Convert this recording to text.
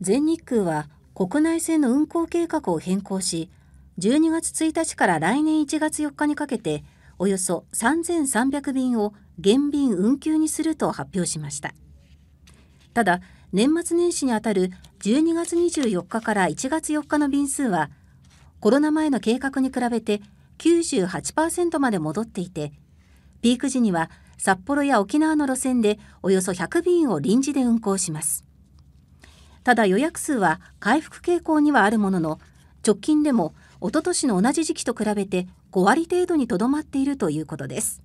全日空は国内線の運航計画を変更し12月1日から来年1月4日にかけておよそ3300便を減便運休にすると発表しました。ただ、年末年始にあたる12月24日から1月4日の便数はコロナ前の計画に比べて98%まで戻っていてピーク時には札幌や沖縄の路線でおよそ100便を臨時で運行します。ただ予約数は回復傾向にはあるものの直近でもおととしの同じ時期と比べて5割程度にとどまっているということです。